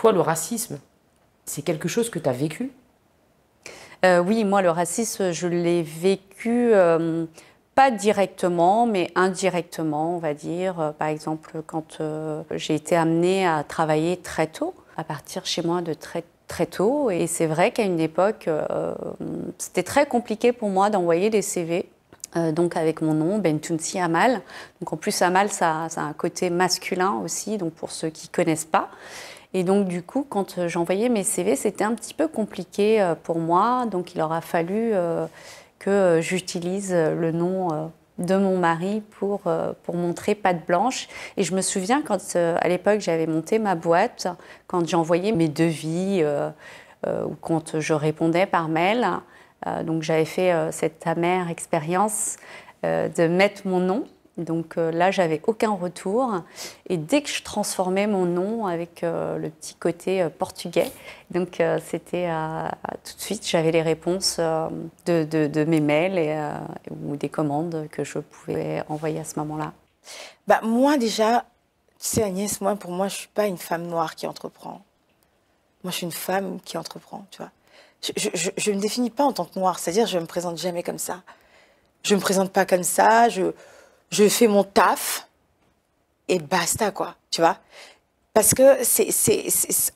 Toi, le racisme, c'est quelque chose que tu as vécu euh, Oui, moi, le racisme, je l'ai vécu euh, pas directement, mais indirectement, on va dire. Euh, par exemple, quand j'ai été amenée à travailler très tôt, à partir chez moi de très très tôt. Et c'est vrai qu'à une époque, c'était très compliqué pour moi d'envoyer des CV. donc avec mon nom, Bentounsi Amal. Donc en plus Amal, ça, ça, a un côté masculin aussi, donc pour ceux qui ne connaissent pas. Et donc, du coup, quand euh, j'envoyais mes CV, c'était un petit peu compliqué euh, pour moi. Donc, il aura fallu euh, que j'utilise le nom de mon mari pour, pour montrer patte blanche. Et je me souviens quand, à l'époque, j'avais monté ma boîte, quand j'envoyais mes devis ou quand je répondais par mail. donc, j'avais fait cette amère expérience de mettre mon nom donc euh, là, j'avais aucun retour. Et dès que je transformais mon nom avec euh, le petit côté euh, portugais, donc c'était tout de suite, j'avais les réponses de, mes mails et, ou des commandes que je pouvais envoyer à ce moment-là. Bah, moi déjà, tu sais Agnès, moi pour moi, je ne suis pas une femme noire qui entreprend. Moi, je suis une femme qui entreprend, tu vois. Je ne me définis pas en tant que noire, c'est-à-dire je ne me présente jamais comme ça. Je ne me présente pas comme ça, je, je fais mon taf et basta, quoi, tu vois. Parce que c'est, c'est,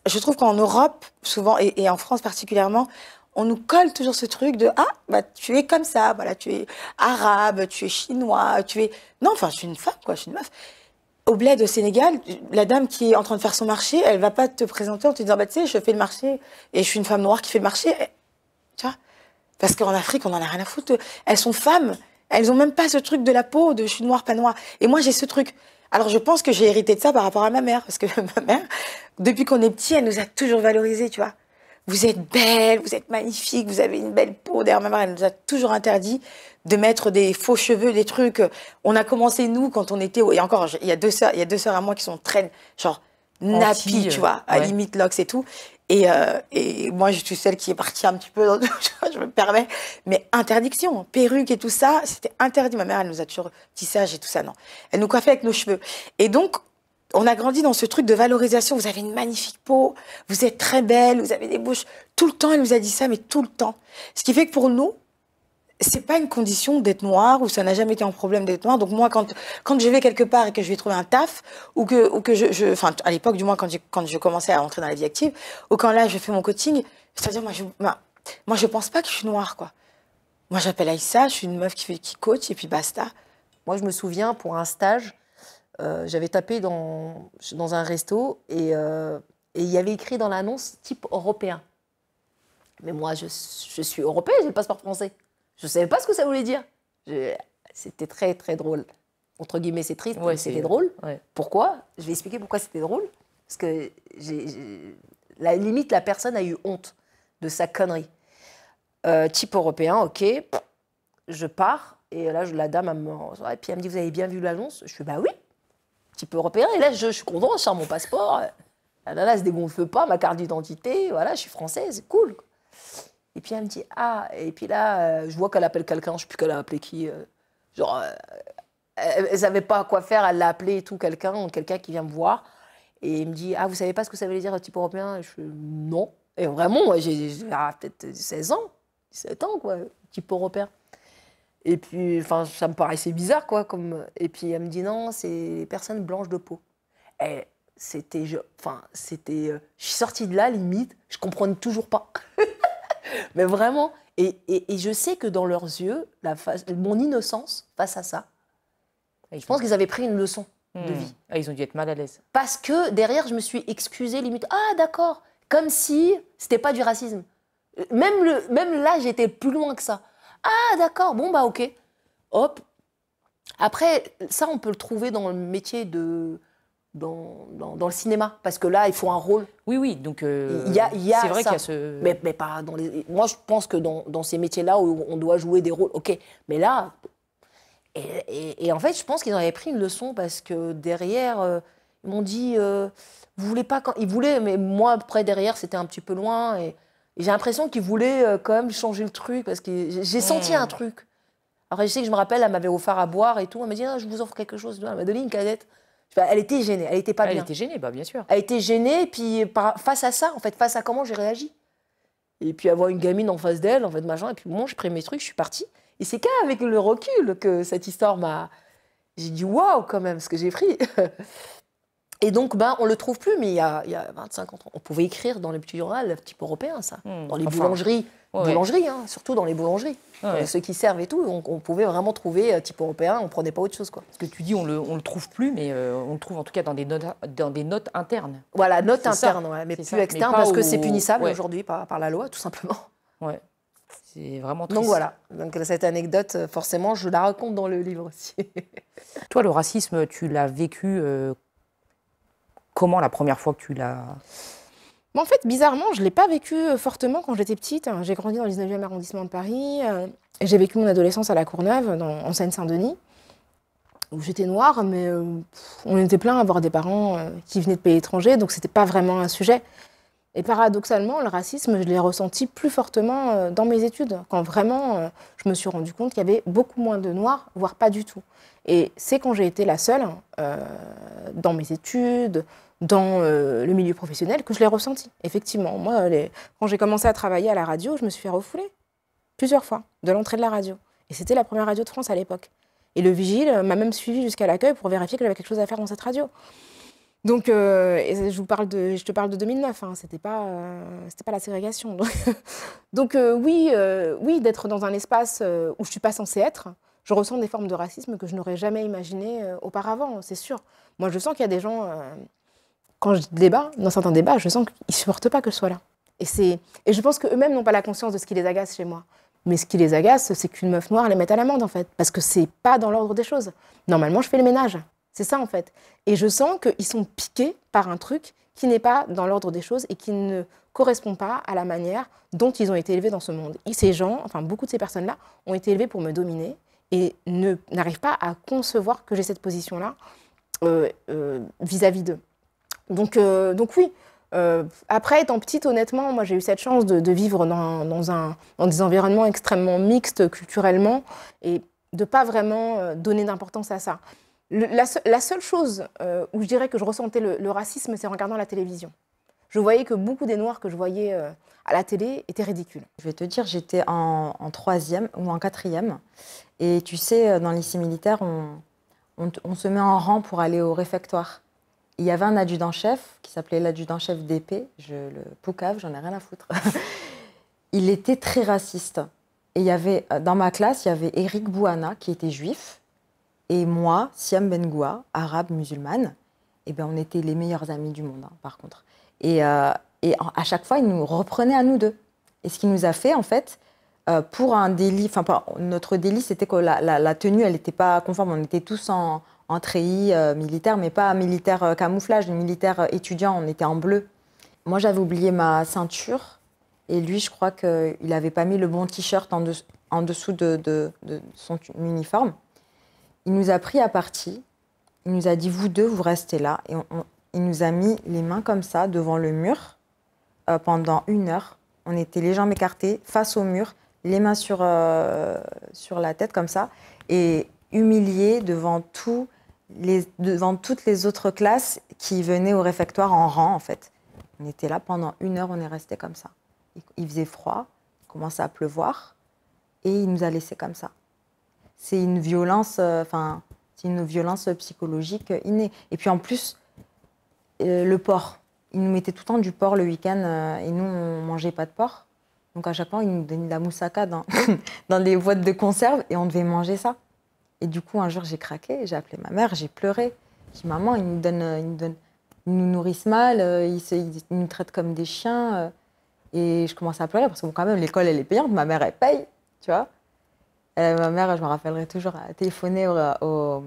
je trouve qu'en Europe, souvent, et, en France particulièrement, on nous colle toujours ce truc de Ah, bah, tu es comme ça, voilà, tu es arabe, tu es chinois, tu es. Non, enfin, je suis une femme, quoi, je suis une meuf. Au bled au Sénégal, la dame qui est en train de faire son marché, elle va pas te présenter en te disant Bah, tu sais, je fais le marché et je suis une femme noire qui fait le marché. Tu vois Parce qu'en Afrique, on en a rien à foutre. Elles sont femmes. Elles ont même pas ce truc de la peau, de je suis noire, pas noire. Et moi, j'ai ce truc. Alors, je pense que j'ai hérité de ça par rapport à ma mère, parce que ma mère, depuis qu'on est petit, elle nous a toujours valorisé, tu vois. Vous êtes belle, vous êtes magnifique, vous avez une belle peau. D'ailleurs, ma mère, elle nous a toujours interdit de mettre des faux cheveux, des trucs. On a commencé, nous, quand on était. Et encore, il y a deux sœurs, il y a deux sœurs à moi qui sont très, genre, nappy, tu euh, vois, à limite locks et tout. Euh, et, moi, je suis celle qui est partie un petit peu, je me permets, mais interdiction, perruque et tout ça, c'était interdit. Ma mère, elle nous a toujours tissage et tout ça, non. Elle nous coiffait avec nos cheveux. Et donc, on a grandi dans ce truc de valorisation. Vous avez une magnifique peau, vous êtes très belle, vous avez des bouches. Tout le temps, elle nous a dit ça, mais tout le temps. Ce qui fait que pour nous, c'est pas une condition d'être noir ou ça n'a jamais été un problème d'être noir. Donc moi, quand quand je vais quelque part et que je vais trouver un taf ou que ou que je, enfin à l'époque du moins quand je, quand je commençais à rentrer dans la vie active ou quand là je fais mon coaching, c'est-à-dire moi je ben, moi, je pense pas que je suis noire quoi. Moi j'appelle Aïssa, je suis une meuf qui fait qui coach et puis basta. Moi je me souviens pour un stage, euh, j'avais tapé dans dans un resto euh, et il y avait écrit dans l'annonce type européen. Mais moi je, je suis européenne, j'ai le passeport français. Je ne savais pas ce que ça voulait dire. C'était très, très drôle. Entre guillemets, c'est triste, mais c'était drôle. Pourquoi Je vais expliquer pourquoi c'était drôle. Parce que j'ai, la limite, la personne a eu honte de sa connerie. Euh, type européen, ok, je pars. Et là, la dame, elle me... et puis elle me dit, vous avez bien vu l'annonce Je fais, bah oui, type européen. Et là, je, suis content, je sors mon passeport. La nana se dégonfle pas, ma carte d'identité, voilà, je suis française, cool. Et puis elle me dit Ah, et puis là, euh, je vois qu'elle appelle quelqu'un, je sais plus qu'elle a appelé qui. Euh, genre, euh, elle, ne savait pas quoi faire, elle l'a appelé et tout, quelqu'un, quelqu'un qui vient me voir. Et il me dit Ah, vous savez pas ce que ça veut dire type européen Je Je Non. Et vraiment, j'ai, ah, peut-être 16 ans, 17 ans, quoi, type européen. Et puis, enfin, ça me paraissait bizarre, quoi. Comme... Et puis elle me dit Non, c'est personne blanche de peau. Et c'était. Enfin, c'était. je suis sortie de là, limite, je comprenais toujours pas. Mais vraiment, et, je sais que dans leurs yeux, la mon innocence face à ça, je pense qu'ils avaient pris une leçon de hmm. vie. Ah, ils ont dû être mal à l'aise. Parce que derrière, je me suis excusée limite. Ah, d'accord. Comme si c'était pas du racisme. Même, le, même là, j'étais plus loin que ça. Ah, d'accord. Bon, bah, ok. Hop. Après, ça, on peut le trouver dans le métier de, dans, le cinéma Parce que là, il faut un rôle. Oui, oui, donc euh, il y a, il a c'est vrai qu'il y a ce... Mais, mais pas dans les... Moi, je pense que dans, ces métiers-là où on doit jouer des rôles, ok, mais là... Et, en fait, je pense qu'ils en avaient pris une leçon parce que derrière, euh, ils m'ont dit, euh, vous voulez pas... Quand... Ils voulaient, mais moi, après, derrière, c'était un petit peu loin. Et, j'ai l'impression qu'ils voulaient quand même changer le truc parce que j'ai senti un truc. Après, je sais que je me rappelle, elle m'avait offert à boire et tout. Elle m'a dit, ah, je vous offre quelque chose. Elle m'a donné une cadette. Bah, elle était gênée, elle était pas elle bien. Elle était gênée, bah, bien sûr. Elle était gênée, puis face à ça, en fait, face à comment j'ai réagi. Et puis avoir une gamine en face d'elle, en fait, machin. Et puis bon, j'ai pris mes trucs, je suis partie. Et c'est qu'avec le recul que cette histoire m'a. J'ai dit waouh quand même ce que j'ai pris. Et donc, ben, on ne le trouve plus, mais il y a, il y a 25 ans, on pouvait écrire dans les petits le type européen, ça. Hmm, dans les boulangeries, Boulangerie, hein, surtout dans les boulangeries. Euh, ceux qui servent et tout, on, on pouvait vraiment trouver euh, type européen, on ne prenait pas autre chose. Quoi. Ce que tu dis, on ne le, on le trouve plus, mais euh, on le trouve en tout cas dans des notes, dans des notes internes. Voilà, notes internes, mais plus externes, parce que c'est punissable aujourd'hui par, par la loi, tout simplement. Ouais. C'est vraiment triste. Donc voilà, Donc, cette anecdote, forcément, je la raconte dans le livre aussi. Toi, le racisme, tu l'as vécu comment la première fois que tu l'as En fait, bizarrement, je ne l'ai pas vécu euh, fortement quand j'étais petite. Hein, j'ai grandi dans le 19e arrondissement de Paris. Euh, j'ai vécu mon adolescence à La Courneuve, dans, en Seine-Saint-Denis, où j'étais noire, mais euh, on était plein à avoir des parents qui venaient de pays étrangers, donc ce n'était pas vraiment un sujet. Et paradoxalement, le racisme, je l'ai ressenti plus fortement dans mes études, quand vraiment je me suis rendu compte qu'il y avait beaucoup moins de noirs, voire pas du tout. Et c'est quand j'ai été la seule hein, euh, dans mes études, dans euh, le milieu professionnel, que je l'ai ressenti. Effectivement, moi, quand j'ai commencé à travailler à la radio, je me suis fait refouler plusieurs fois de l'entrée de la radio. Et c'était la première radio de France à l'époque. Et le vigile m'a même suivi jusqu'à l'accueil pour vérifier que j'avais quelque chose à faire dans cette radio. Donc, euh, je, vous parle de, je te parle de 2009, hein, c'était pas, pas la ségrégation. Donc, oui, oui d'être dans un espace où je suis pas censée être, je ressens des formes de racisme que je n'aurais jamais imaginées euh, auparavant, c'est sûr. Moi, je sens qu'il y a des gens, euh, quand je débat, dans certains débats, je sens qu'ils ne supportent pas que je sois là. Et, et je pense qu'eux-mêmes n'ont pas la conscience de ce qui les agace chez moi. Mais ce qui les agace, c'est qu'une meuf noire les mette à l'amende, en fait. Parce que c'est pas dans l'ordre des choses. Normalement, je fais le ménage. C'est ça, en fait. Et je sens qu'ils sont piqués par un truc qui n'est pas dans l'ordre des choses et qui ne correspond pas à la manière dont ils ont été élevés dans ce monde. Et ces gens, enfin, beaucoup de ces personnes-là, ont été élevés pour me dominer et n'arrive pas à concevoir que j'ai cette position-là euh, euh, vis-à-vis d'eux. Donc, euh, donc oui, après, étant petite, honnêtement, moi j'ai eu cette chance de, vivre dans, dans, un, des environnements extrêmement mixtes culturellement et de pas vraiment donner d'importance à ça. la, seule chose où je dirais que je ressentais le, racisme, c'est en regardant la télévision. Je voyais que beaucoup des Noirs que je voyais à la télé étaient ridicules. Je vais te dire, j'étais en, en, troisième ou en quatrième et tu sais, euh, dans lycée militaire, on, se met en rang pour aller au réfectoire. Il y avait un adjudant-chef qui s'appelait l'adjudant-chef d'épée, je, le Poucave, j'en ai rien à foutre. il était très raciste. Et il y avait, euh, dans ma classe, il y avait Eric Bouana, qui était juif, et moi, Siam Bengoua, arabe musulmane. Et eh bien, on était les meilleurs amis du monde, hein, par contre. Et, euh, et à chaque fois, il nous reprenait à nous deux. Et ce qui nous a fait, en fait, euh, pour un délit, enfin notre délit c'était que la, tenue elle n'était pas conforme, on était tous en, en treillis euh, militaire, mais pas militaire euh, camouflage, militaire étudiant, on était en bleu. Moi j'avais oublié ma ceinture et lui je crois qu'il n'avait pas mis le bon t-shirt en, dessous de, son uniforme. Il nous a pris à partie, il nous a dit vous deux vous restez là et il nous a mis les mains comme ça devant le mur pendant une heure. On était les jambes écartées face au mur les mains sur, euh, sur la tête comme ça, et humilié devant, les, devant toutes les autres classes qui venaient au réfectoire en rang, en fait. On était là pendant une heure, on est resté comme ça. Il, faisait froid, il commençait à pleuvoir, et il nous a laissés comme ça. C'est une violence, euh, enfin, c'est une violence psychologique innée. Et puis en plus, euh, le porc. il nous mettait tout le temps du porc le week-end, et nous, on mangeait pas de porc. Donc à chaque fois, ils nous donnaient de la moussaka dans, dans des boîtes de conserve et on devait manger ça. Et du coup, un jour, j'ai craqué, j'ai appelé ma mère, j'ai pleuré. J'ai dit, maman, ils nous, donnent, ils nous, nourrissent mal, euh, ils, nous traitent comme des chiens. Euh. Et je commençais à pleurer parce que bon, quand même, l'école, elle est payante, ma mère, elle paye, tu vois. Euh, ma mère, je me rappellerai toujours, a téléphoné au,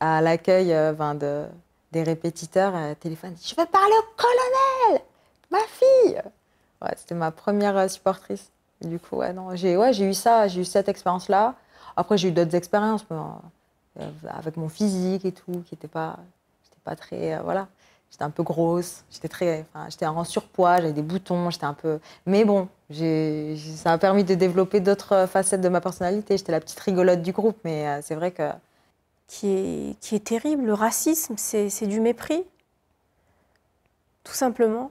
à l'accueil ben, de, des répétiteurs, à téléphone, je veux parler au colonel, ma fille c'était ma première euh, supportrice. Du coup, non, j'ai eu ça, j'ai eu cette expérience-là. Après, j'ai eu d'autres expériences euh, avec mon physique et tout, qui n'était pas, très, euh, voilà. J'étais un peu grosse, j'étais très, en surpoids, j'avais des boutons, j'étais un peu. Mais bon, ça m'a permis de développer d'autres facettes de ma personnalité. J'étais la petite rigolote du groupe, mais c'est vrai que. qui est terrible, le racisme, c'est du mépris. Tout simplement.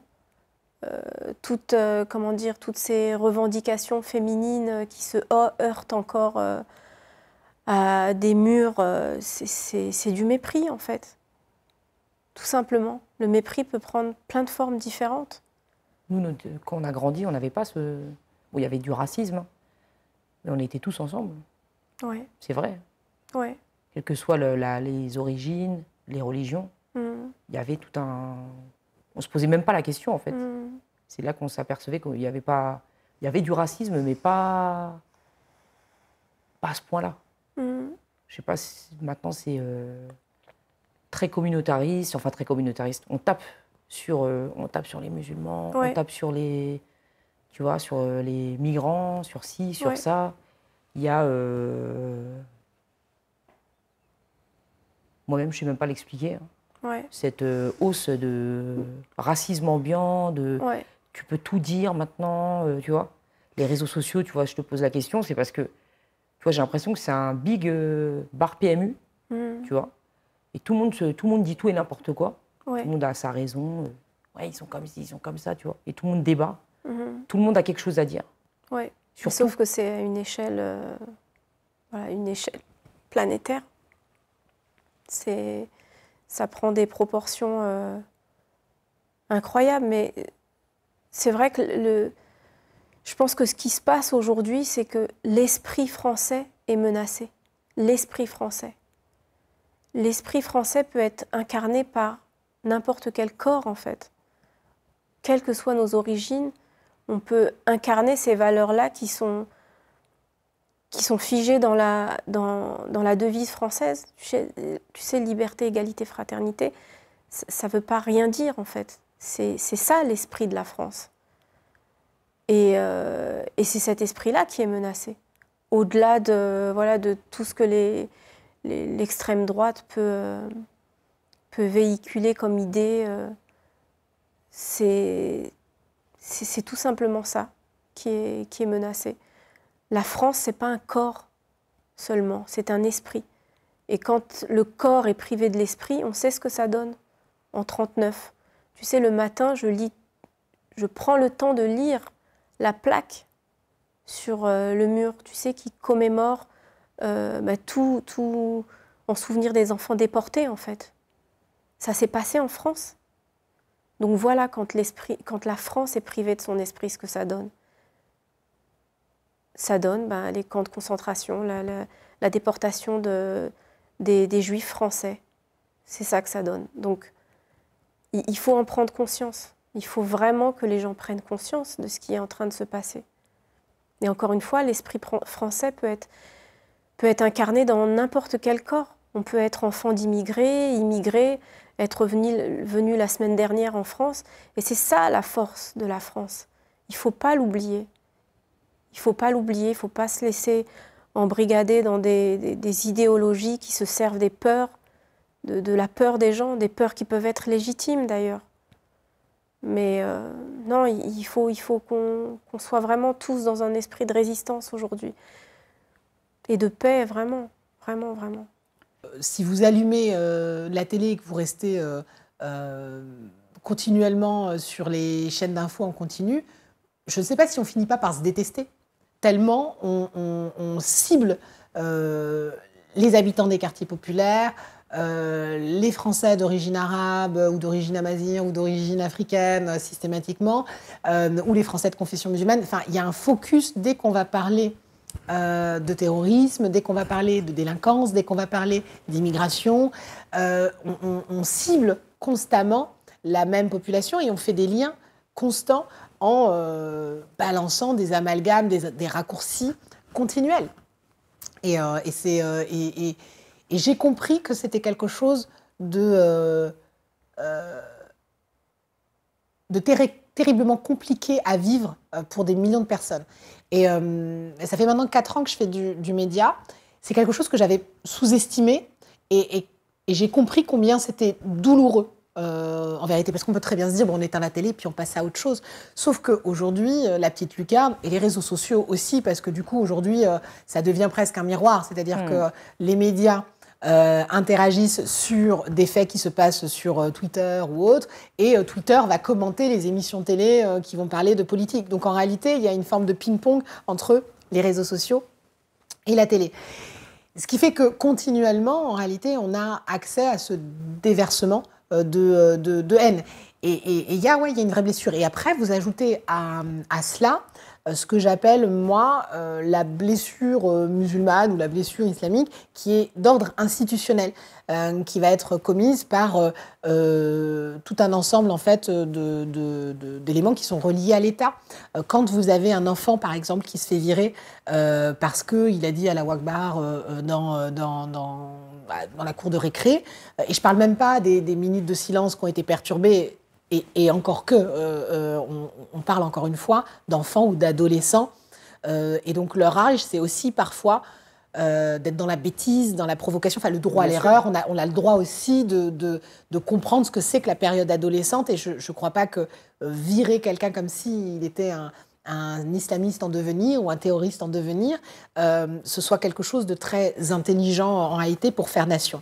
Euh, toutes, euh, comment dire, toutes ces revendications féminines qui se heurtent encore euh, à des murs, c'est du mépris en fait. Tout simplement. Le mépris peut prendre plein de formes différentes. Nous, quand on a grandi, on n'avait pas ce. Bon, il y avait du racisme, hein. mais on était tous ensemble. Ouais. C'est vrai. Ouais. Quelles que soient les origines, les religions, mmh. il y avait tout un on se posait même pas la question en fait. Mm. C'est là qu'on s'apercevait qu'il y avait pas, il y avait du racisme, mais pas, pas à ce point-là. Mm. Je sais pas. Si, maintenant, c'est euh, très communautariste, enfin très communautariste. On tape sur, euh, on tape sur les musulmans, on tape sur les, tu vois, sur euh, les migrants, sur ci, sur ça. Il y a moi-même, je ne sais même pas l'expliquer. Hein. Cette euh, hausse de racisme ambiant, de tu peux tout dire maintenant, euh, tu vois. Les réseaux sociaux, tu vois, je te pose la question, c'est parce que, tu vois, j'ai l'impression que c'est un big euh, bar PMU, hmm. tu vois. Et tout le monde, se, tout le monde dit tout et n'importe quoi. Tout le monde a sa raison. ouais, ils sont comme ils sont comme ça, tu vois. Et tout le monde débat. Hmm. Tout le monde a quelque chose à dire. Ouais. Sauf que c'est une échelle, voilà, une échelle planétaire. C'est ça prend des proportions euh, incroyables. Mais c'est vrai que le, je pense que ce qui se passe aujourd'hui, c'est que l'esprit français est menacé. L'esprit français. L'esprit français peut être incarné par n'importe quel corps, en fait. Quelles que soient nos origines, on peut incarner ces valeurs-là qui sont qui sont figés dans la, dans, la devise française. Tu sais, liberté, égalité, fraternité, ça ne veut pas rien dire en fait. C'est ça l'esprit de la France. Et, euh, et c'est cet esprit-là qui est menacé. Au-delà de, voilà, de tout ce que l'extrême les, droite peut, peut véhiculer comme idée, euh, c'est tout simplement ça qui qui est menacé. La France, n'est pas un corps seulement, c'est un esprit. Et quand le corps est privé de l'esprit, on sait ce que ça donne. En 39, tu sais, le matin, je lis, je prends le temps de lire la plaque sur euh, le mur, tu sais, qui commémore euh, bah, tout, tout en souvenir des enfants déportés, en fait. Ça s'est passé en France. Donc voilà quand, quand la France est privée de son esprit, ce que ça donne ça donne bah, les camps de concentration, la, déportation de, des, juifs français. C'est ça que ça donne. Donc, il, faut en prendre conscience. Il faut vraiment que les gens prennent conscience de ce qui est en train de se passer. Et encore une fois, l'esprit français peut être, peut être incarné dans n'importe quel corps. On peut être enfant d'immigrés, immigré, être venu, venu la semaine dernière en France. Et c'est ça la force de la France. Il ne faut pas l'oublier. Il ne faut pas l'oublier, il ne faut pas se laisser embrigader dans des, idéologies qui se servent des peurs, de, la peur des gens, des peurs qui peuvent être légitimes d'ailleurs. Mais euh, non, il, faut, il faut qu'on soit vraiment tous dans un esprit de résistance aujourd'hui. Et de paix, vraiment, vraiment, vraiment. Euh, si vous allumez euh, la télé et que vous restez continuellement sur les chaînes d'infos en continu, je ne sais pas si on finit pas par se détester tellement on, cible euh, les habitants des quartiers populaires, euh, les Français d'origine arabe ou d'origine amazigh ou d'origine africaine euh, systématiquement, ou les Français de confession musulmane. Enfin, il y a un focus dès qu'on va parler de terrorisme, dès qu'on va parler de délinquance, dès qu'on va parler d'immigration. on cible constamment la même population et on fait des liens constants en euh, balançant des amalgames, des, raccourcis continuels. Euh, euh, et, j'ai compris que c'était quelque chose de, de terriblement compliqué à vivre pour des millions de personnes. Et ça fait maintenant 4 ans que je fais du média. C'est quelque chose que j'avais sous-estimé et j'ai compris combien c'était douloureux euh, en vérité, parce qu'on peut très bien se dire, bon, on éteint la télé, puis on passe à autre chose. Sauf qu'aujourd'hui, euh, la petite lucarne, et les réseaux sociaux aussi, parce que du coup, aujourd'hui, euh, ça devient presque un miroir, c'est-à-dire hmm. que les médias... interagissent sur des faits qui se passent sur Twitter ou autre, et Twitter va commenter les émissions télé qui vont parler de politique. Donc en réalité, il y a une forme de ping-pong entre les réseaux sociaux et la télé. Ce qui fait que continuellement, en réalité, on a accès à ce déversement euh, euh, de, de, haine. Et il y, a, une vraie blessure. Et après, vous ajoutez à, cela euh, ce que j'appelle, moi, la blessure musulmane ou la blessure islamique, qui est d'ordre institutionnel, qui va être commise par tout un ensemble, en fait, d'éléments qui sont reliés à l'État. quand vous avez un enfant, par exemple, qui se fait virer parce qu'il a dit à la Wakbar dans bah, dans la cour de récré. Euh, et je parle même pas des, minutes de silence qui ont été perturbées. Et, encore que, euh, euh, on, parle encore une fois d'enfants ou d'adolescents. et donc leur âge, c'est aussi parfois d'être dans la bêtise, dans la provocation, enfin le droit à l'erreur. On a, le droit aussi de, de comprendre ce que c'est que la période adolescente. Et je ne crois pas que virer quelqu'un comme s'il était un, un islamiste en devenir ou un terroriste en devenir, euh, ce soit quelque chose de très intelligent en réalité pour faire nation.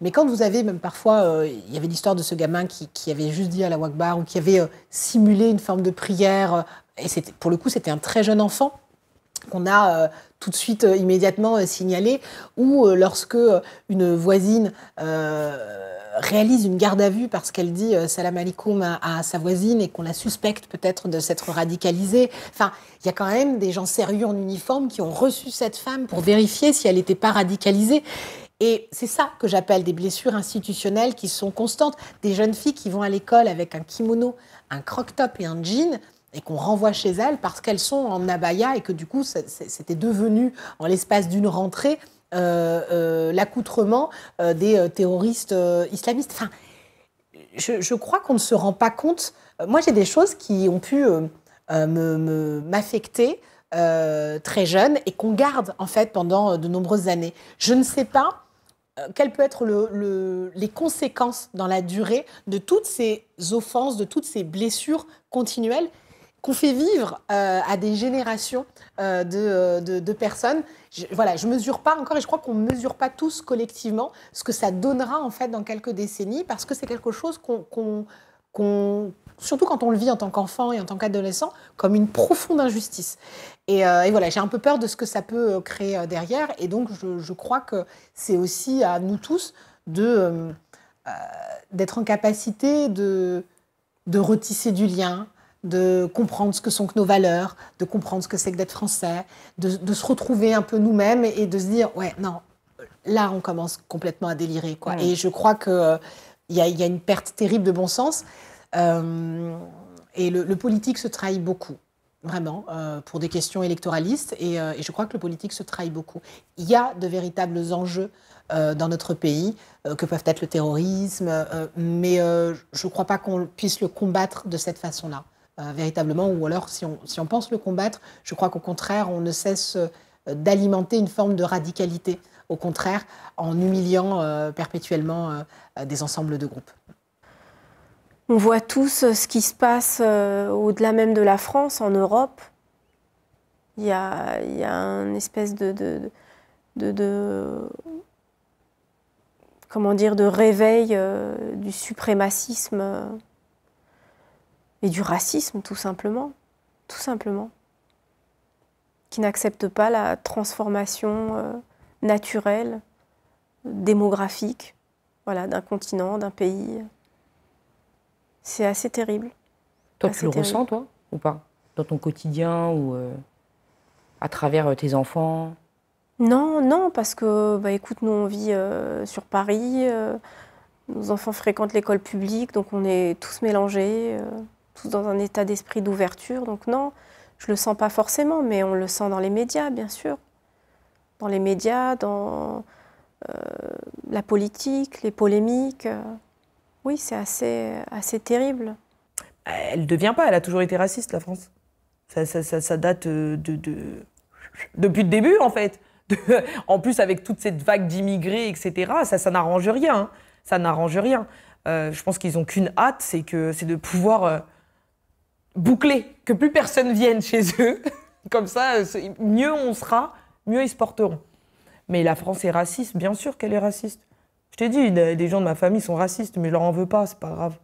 Mais quand vous avez même parfois, euh, il y avait l'histoire de ce gamin qui, avait juste dit à la Wakbar ou qui avait euh, simulé une forme de prière, et pour le coup c'était un très jeune enfant, qu'on a euh, tout de suite euh, immédiatement euh, signalé, ou lorsque une voisine réalise une garde à vue parce qu'elle dit salam alaikum à, sa voisine et qu'on la suspecte peut-être de s'être radicalisée. Enfin, il y a quand même des gens sérieux en uniforme qui ont reçu cette femme pour vérifier si elle n'était pas radicalisée. Et c'est ça que j'appelle des blessures institutionnelles qui sont constantes. Des jeunes filles qui vont à l'école avec un kimono, un crop top et un jean et qu'on renvoie chez elles parce qu'elles sont en abaya et que du coup, c'était devenu, en l'espace d'une rentrée, euh, euh, l'accoutrement euh, des terroristes islamistes. Enfin, je, crois qu'on ne se rend pas compte. Moi, j'ai des choses qui ont pu m'affecter très jeune et qu'on garde en fait pendant de nombreuses années. Je ne sais pas quelles peuvent être les conséquences dans la durée de toutes ces offenses, de toutes ces blessures continuelles qu'on fait vivre euh, à des générations euh, euh, de, personnes. Je, voilà, je mesure pas encore et je crois qu'on mesure pas tous collectivement ce que ça donnera en fait dans quelques décennies parce que c'est quelque chose qu'on, surtout quand on le vit en tant qu'enfant et en tant qu'adolescent, comme une profonde injustice. Et, voilà, j'ai un peu peur de ce que ça peut créer derrière. Et donc, je, crois que c'est aussi à nous tous de, d'être en capacité de, de retisser du lien, de comprendre ce que sont nos valeurs, de comprendre ce que c'est que d'être français, de, se retrouver un peu nous-mêmes et de se dire ouais non là on commence complètement à délirer quoi. Mm. Et je crois qu'il y, a une perte terrible de bon sens euh, et le, politique se trahit beaucoup vraiment euh, pour des questions électoralistes euh, et, je crois que le politique se trahit beaucoup. Il y a de véritables enjeux dans notre pays, que peuvent être le terrorisme, mais je ne crois pas qu'on puisse le combattre de cette façon-là. Euh, véritablement, ou alors si on, si on, pense le combattre, je crois qu'au contraire, on ne cesse euh, d'alimenter une forme de radicalité, au contraire, en humiliant euh, perpétuellement des ensembles de groupes. On voit tous ce qui se passe au-delà même de la France, en Europe. Il y a, il y a une espèce de, de, de, comment dire, de réveil du suprémacisme et du racisme tout simplement, tout simplement, qui n'accepte pas la transformation euh, naturelle, démographique, voilà, d'un continent, d'un pays. C'est assez terrible. Toi, tu le ressens, toi, ou pas Dans ton quotidien ou euh, à travers euh, tes enfants Non, non, parce que, bah, écoute, nous, on vit sur Paris, nos enfants fréquentent l'école publique, donc on est tous mélangés tous dans un état d'esprit d'ouverture. Donc non, je le sens pas forcément, mais on le sent dans les médias, bien sûr. Dans les médias, dans euh, la politique, les polémiques. Euh, oui, c'est assez, assez terrible. Elle ne devient pas, elle a toujours été raciste, la France. Ça, date euh, de, depuis le début, en fait. en plus, avec toute cette vague d'immigrés, etc., ça, ça n'arrange rien. Hein. Ça n'arrange rien. je pense qu'ils n'ont qu'une hâte, c'est que c'est de pouvoir bouclés, que plus personne vienne chez eux. Comme ça, euh, mieux on sera, mieux ils se porteront. Mais la France est raciste, bien sûr qu'elle est raciste. Je t'ai dit, des gens de ma famille sont racistes, mais je leur en veux pas, c'est pas grave.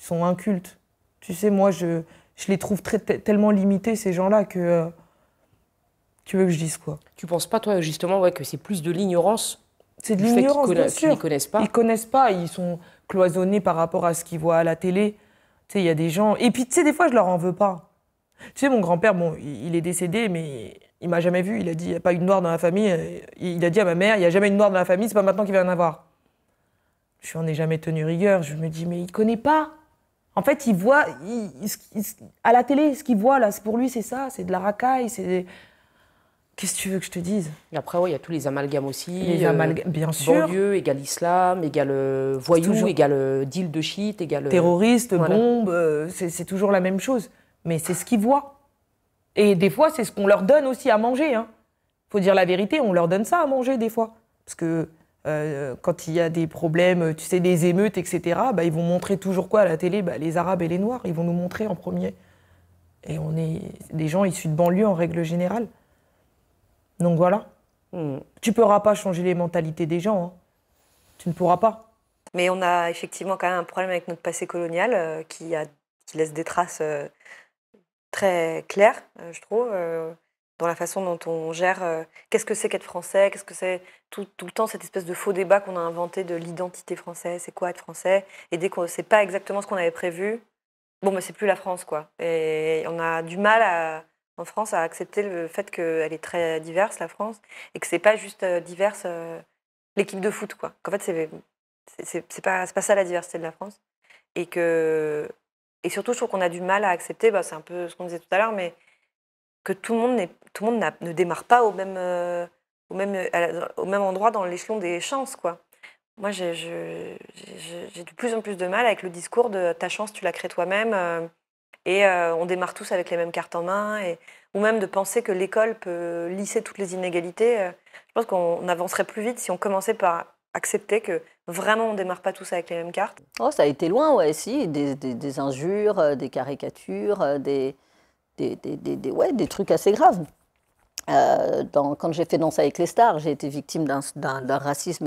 Ils sont incultes. Tu sais, moi, je, je les trouve très, tellement limités, ces gens-là, que. Euh, tu veux que je dise quoi Tu penses pas, toi, justement, ouais, que c'est plus de l'ignorance C'est de l'ignorance, bien Ils connaissent pas. Ils connaissent pas, ils sont cloisonnés par rapport à ce qu'ils voient à la télé. Tu sais, il y a des gens. Et puis, tu sais, des fois, je leur en veux pas. Tu sais, mon grand-père, bon, il est décédé, mais il m'a jamais vu. Il a dit, il n'y a pas une noire dans la famille. Euh, il a dit à ma mère, il n'y a jamais une noire dans la famille, c'est pas maintenant qu'il va en avoir. Je n'en ai jamais tenu rigueur. Je me dis, mais il connaît pas. En fait, il voit à la télé ce qu'il voit là. Pour lui, c'est ça, c'est de la racaille, c'est Qu'est-ce que tu veux que je te dise après, il y a tous les amalgames aussi. Les euh, amalgames, bien sûr. Banlieue égale islam, égale euh, voyou, égale euh, deal de shit, égale. Terroriste, bombe, c'est toujours la même chose. Mais c'est ce qu'ils voient. Et des fois, c'est ce qu'on leur donne aussi à manger. Hein. Faut dire la vérité, on leur donne ça à manger des fois. Parce que quand il y a des problèmes, tu sais, des émeutes, etc., bah, ils vont montrer toujours quoi à la télé bah, Les Arabes et les Noirs, ils vont nous montrer en premier. Et on est des gens issus de banlieue en règle générale. Donc voilà. Hmm. Tu ne pourras pas changer les mentalités des gens. Hein. Tu ne pourras pas. Mais on a effectivement quand même un problème avec notre passé colonial euh, qui, laisse des traces euh, très claires, euh, je trouve, dans la façon dont on gère qu'est-ce que c'est qu'être français, qu'est-ce que c'est tout, le temps cette espèce de faux débat qu'on a inventé de l'identité française, c'est quoi être français, et dès qu'on ne sait pas exactement ce qu'on avait prévu, bon, mais bah, c'est plus la France, quoi. Et on a du mal à, en France à accepter le fait qu'elle est très diverse, la France, et que c'est pas juste euh, diverse euh, l'équipe de foot, quoi. fait, c'est, c'est, pas, pas ça la diversité de la France. Et que. Et surtout, je trouve qu'on a du mal à accepter, bah, c'est un peu ce qu'on disait tout à l'heure, mais que tout le monde, n'est, tout le monde ne démarre pas au même, euh, au même, au même endroit dans l'échelon des chances, quoi. Moi, j'ai, j'ai de plus en plus de mal avec le discours de ta chance, tu la crées toi-même. Et euh, on démarre tous avec les mêmes cartes en main, ou même de penser que l'école peut lisser toutes les inégalités. Euh, je pense qu'on avancerait plus vite si on commençait par accepter que vraiment on démarre pas tous avec les mêmes cartes. Oh, ça a été loin, ouais, si, des, injures, euh, des caricatures, des, des, ouais, des trucs assez graves. quand j'ai fait Danse avec les stars, j'ai été victime d'un racisme,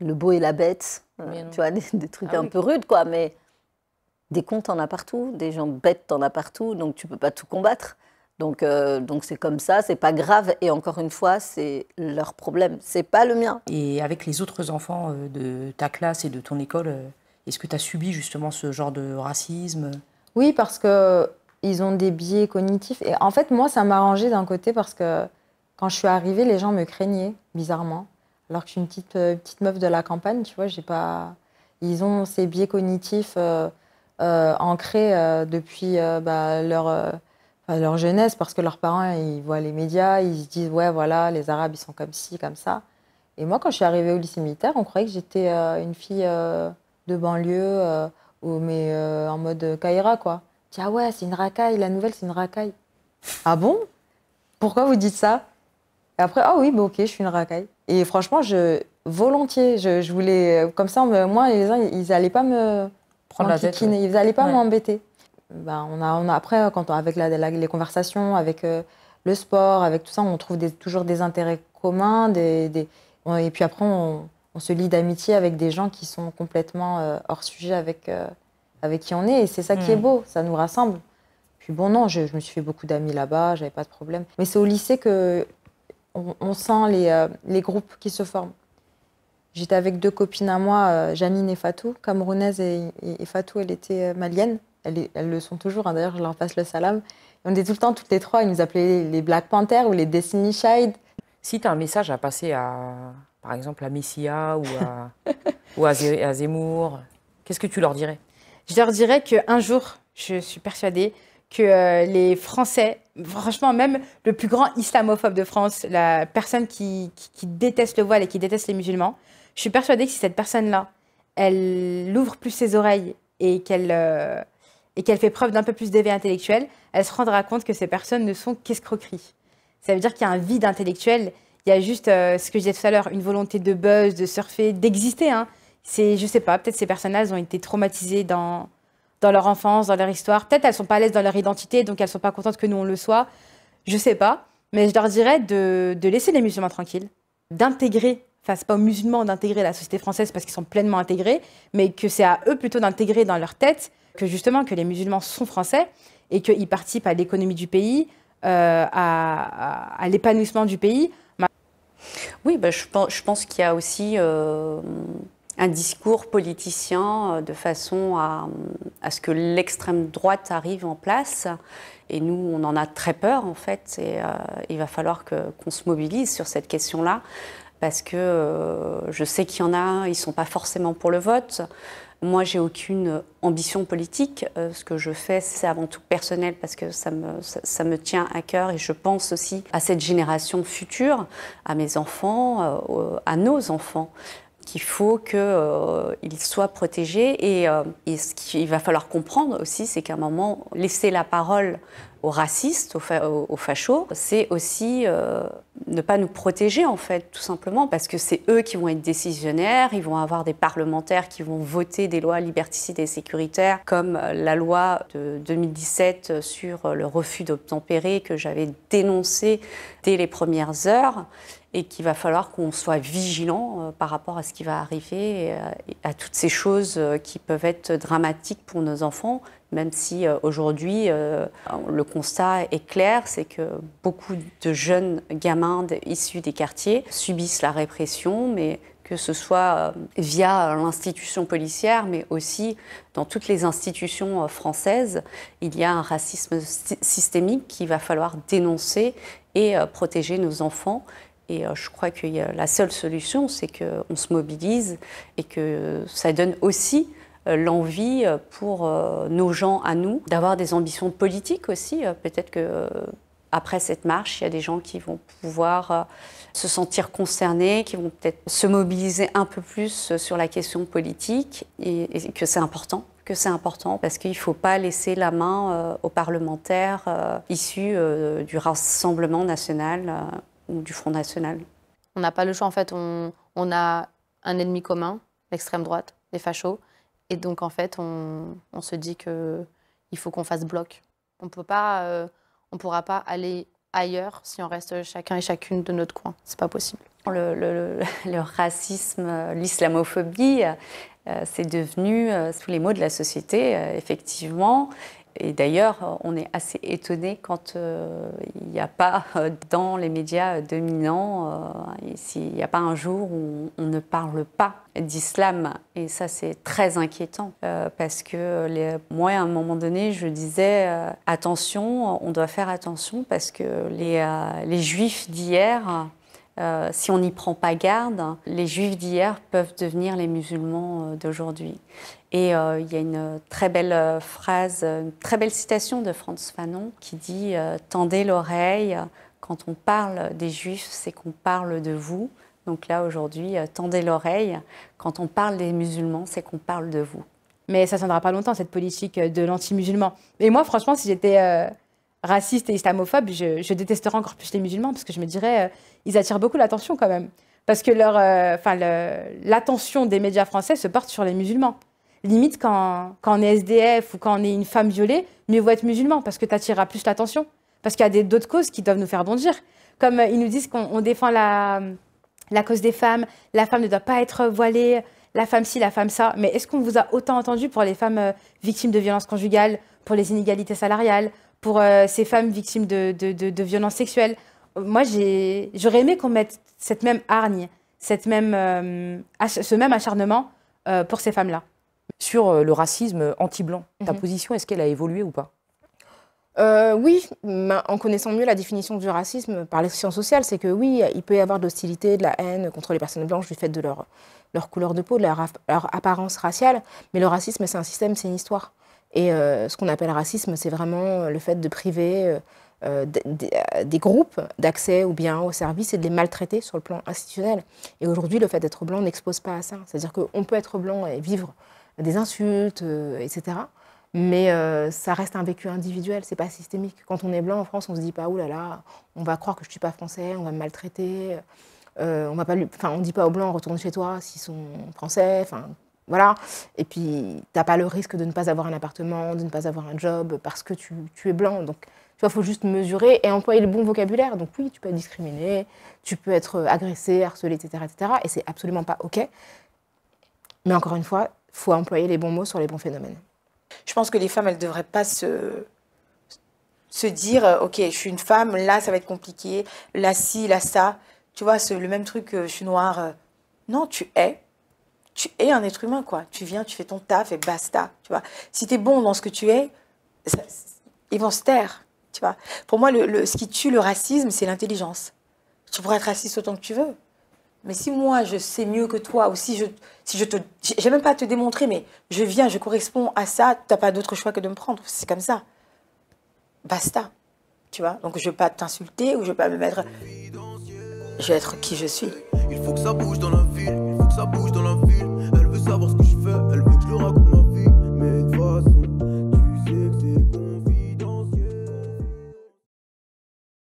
le beau et la bête, tu vois, des, trucs ah un peu rudes, quoi, mais des cons, t'en as partout, des gens bêtes, t'en as partout, donc tu peux pas tout combattre. Donc, euh, donc c'est comme ça, c'est pas grave. Et encore une fois, c'est leur problème, c'est pas le mien. Et avec les autres enfants euh, de ta classe et de ton école, euh, est-ce que tu as subi justement ce genre de racisme Oui, parce que ils ont des biais cognitifs. Et en fait, moi, ça m'a arrangé d'un côté parce que quand je suis arrivée, les gens me craignaient bizarrement, alors que je suis une petite petite meuf de la campagne, tu vois, j'ai pas. Ils ont ces biais cognitifs. Euh, ancrés euh, depuis euh, bah, leur jeunesse, parce que leurs parents, ils voient les médias, ils se disent, ouais, voilà, les Arabes, ils sont comme ci, comme ça. Et moi, quand je suis arrivée au lycée militaire, on croyait que j'étais une fille de banlieue, mais en mode Kaira, quoi. Tiens, ah ouais, c'est une racaille, la nouvelle, c'est une racaille. ah bon Pourquoi vous dites ça Et après, ah oui, bah, ok, je suis une racaille. Et franchement, je volontiers, je, voulais, comme ça, moi, les uns, ils n'allaient pas me prendre la tête. Ils n'allaient pas m'embêter. Ben, on, a, on a, après, euh, quand on, avec la, les conversations, avec euh, le sport, avec tout ça, on trouve toujours des intérêts communs. Des, et puis après, on, se lie d'amitié avec des gens qui sont complètement euh, hors sujet avec, avec qui on est. Et c'est ça qui est mm. beau, ça nous rassemble. Puis bon, non, je, je me suis fait beaucoup d'amis là-bas, j'avais pas de problème. Mais c'est au lycée que on, sent les, les groupes qui se forment. J'étais avec deux copines à moi, euh, Janine et Fatou, camerounaise et, et, Fatou, elle était euh, malienne. Elles, le sont toujours, hein, d'ailleurs, je leur passe le salam. on était tout le temps, toutes les trois, ils nous appelaient les Black Panthers ou les Destiny Child. Si tu as un message à passer à, par exemple, à Messia ou à, ou à, Zemmour, qu'est-ce que tu leur dirais Je leur dirais qu'un jour, je suis persuadée que euh, les Français, franchement, même le plus grand islamophobe de France, la personne qui, qui déteste le voile et qui déteste les musulmans, je suis persuadée que si cette personne-là, elle ouvre plus ses oreilles euh, et qu'elle fait preuve d'un peu plus d'éveil intellectuel, elle se rendra compte que ces personnes ne sont qu'escroqueries. Ça veut dire qu'il y a un vide intellectuel. Il y a juste euh, ce que je disais tout à l'heure, une volonté de buzz, de surfer, d'exister. Hein. C'est, je sais pas, peut-être ces personnes-là ont été traumatisées dans dans leur enfance, dans leur histoire. Peut-être elles sont pas à l'aise dans leur identité, donc elles sont pas contentes que nous on le soit. Je sais pas, mais je leur dirais de laisser les musulmans tranquilles, d'intégrer enfin pas aux musulmans d'intégrer la société française parce qu'ils sont pleinement intégrés, mais que c'est à eux plutôt d'intégrer dans leur tête que justement que les musulmans sont français et qu'ils participent à l'économie du pays, euh, à, l'épanouissement du pays. Oui, bah, je pense, pense qu'il y a aussi euh, un discours politicien euh, de façon à, à ce que l'extrême droite arrive en place. Et nous, on en a très peur, en fait. Et il va falloir qu'on se mobilise sur cette question-là parce que euh, je sais qu'il y en a, ils ne sont pas forcément pour le vote. Moi, j'ai aucune ambition politique. Euh, ce que je fais, c'est avant tout personnel parce que ça me, ça, me tient à cœur et je pense aussi à cette génération future, à mes enfants, euh, à nos enfants qu'il faut qu'ils euh, soient protégés. Euh, et, ce qu'il va falloir comprendre aussi, c'est qu'à un moment, laisser la parole aux racistes, aux, fachos, c'est aussi euh, ne pas nous protéger, en fait, tout simplement, parce que c'est eux qui vont être décisionnaires, ils vont avoir des parlementaires qui vont voter des lois liberticides et sécuritaires, comme la loi de 2017 sur le refus d'obtempérer que j'avais dénoncé dès les premières heures et qu'il va falloir qu'on soit vigilant euh, par rapport à ce qui va arriver, euh, et à toutes ces choses euh, qui peuvent être dramatiques pour nos enfants, même si aujourd'hui le constat est clair, c'est que beaucoup de jeunes gamins issus des quartiers subissent la répression, mais que ce soit via l'institution policière, mais aussi dans toutes les institutions françaises, il y a un racisme systémique qu'il va falloir dénoncer et protéger nos enfants. Et euh, je crois que la seule solution, c'est qu'on se mobilise et que ça donne aussi euh, l'envie euh, pour nos gens à nous d'avoir des ambitions politiques aussi. Peut-être que après cette marche, il y a des gens qui vont pouvoir se sentir concernés, qui vont peut-être se mobiliser un peu plus sur la question politique et, que c'est important que c'est important parce qu'il ne faut pas laisser la main aux parlementaires issus du Rassemblement national ou du Front National. On n'a pas le choix, en fait. On, a un ennemi commun, l'extrême droite, les fachos. Et donc, en fait, on, se dit qu'il faut qu'on fasse bloc. On peut euh, pourra pas aller ailleurs si on reste chacun et chacune de notre coin. C'est pas possible. Le, racisme, l'islamophobie, euh, c'est devenu euh, sous les mots de la société, effectivement et d'ailleurs, on est assez étonné quand euh, il n'y a pas euh, dans les médias euh, dominants, s'il n'y a pas un jour où on, ne parle pas d'islam. Et ça, c'est très inquiétant parce que les, moi, à un moment donné, je disais attention, on doit faire attention parce que les, les juifs d'hier euh, si on n'y prend pas garde, les juifs d'hier peuvent devenir les musulmans euh, d'aujourd'hui. Et euh, il y a une très belle phrase, une très belle citation de Franz Fanon qui dit Tendez l'oreille, quand on parle des juifs, c'est qu'on parle de vous. Donc là, aujourd'hui, tendez l'oreille, quand on parle des musulmans, c'est qu'on parle de vous. Mais ça ne tiendra pas longtemps, cette politique de l'anti-musulman. Et moi, franchement, si j'étais raciste et islamophobe, je, détesterai encore plus les musulmans parce que je me dirais, euh, ils attirent beaucoup l'attention quand même. Parce que euh, l'attention des médias français se porte sur les musulmans. Limite, quand, on est SDF ou quand on est une femme violée, mieux vaut être musulman parce que tu attireras plus l'attention. Parce qu'il y a d'autres causes qui doivent nous faire bondir. Comme euh, ils nous disent qu'on défend la, la cause des femmes, la femme ne doit pas être voilée, la femme ci, la femme ça. Mais est-ce qu'on vous a autant entendu pour les femmes victimes de violences conjugales, pour les inégalités salariales, pour euh, ces femmes victimes de, violences sexuelles. Moi, j'aurais aimé qu'on mette cette même hargne, cette même, euh, ce même acharnement euh, pour ces femmes-là. Sur le racisme anti-blanc, ta mhm. position, est-ce qu'elle a évolué ou pas oui, en connaissant mieux la définition du racisme par les sciences sociales, c'est que oui, il peut y avoir de l'hostilité, de la haine contre les personnes blanches du fait de leur, leur couleur de peau, de leur apparence raciale, mais le racisme, c'est un système, c'est une histoire. Et euh, ce qu'on appelle racisme, c'est vraiment euh, le fait de priver euh, des groupes d'accès aux biens, aux services et de les maltraiter sur le plan institutionnel. Et aujourd'hui, le fait d'être blanc n'expose pas à ça. C'est-à-dire qu'on peut être blanc et vivre des insultes, etc. Mais ça reste un vécu individuel, c'est pas systémique. Quand on est blanc en France, on se dit pas oh là là, on va croire que je suis pas français, on va me maltraiter, on va pas, enfin on dit pas aux blancs retourne chez toi s'ils sont français, enfin voilà. Et puis, t'as pas le risque de ne pas avoir un appartement, de ne pas avoir un job parce que tu, es blanc. Donc, tu vois, il faut juste mesurer et employer le bon vocabulaire. Donc oui, tu peux être discriminé, tu peux être euh, agressé, harcelé, etc., etc. Et c'est absolument pas ok. Mais encore une fois, faut employer les bons mots sur les bons phénomènes. Je pense que les femmes, elles devraient pas se se dire, euh, ok, je suis une femme, là ça va être compliqué, là ci, là ça. Tu vois, c'est le même truc, euh, je suis noire. Non, tu es tu es un être humain, quoi. Tu viens, tu fais ton taf et basta, tu vois. Si tu es bon dans ce que tu es, ils vont se taire, tu vois. Pour moi, le, ce qui tue le racisme, c'est l'intelligence. Tu pourras être raciste autant que tu veux. Mais si moi, je sais mieux que toi, ou si je, si je te... J'ai même pas à te démontrer, mais je viens, je corresponds à ça, t'as pas d'autre choix que de me prendre. C'est comme ça. Basta. Tu vois Donc je vais pas t'insulter, ou je vais pas me mettre... Je vais être qui je suis. Il faut que ça bouge dans la ville que ça bouge dans la ville. Elle veut savoir ce que je fais, elle veut que je le raconte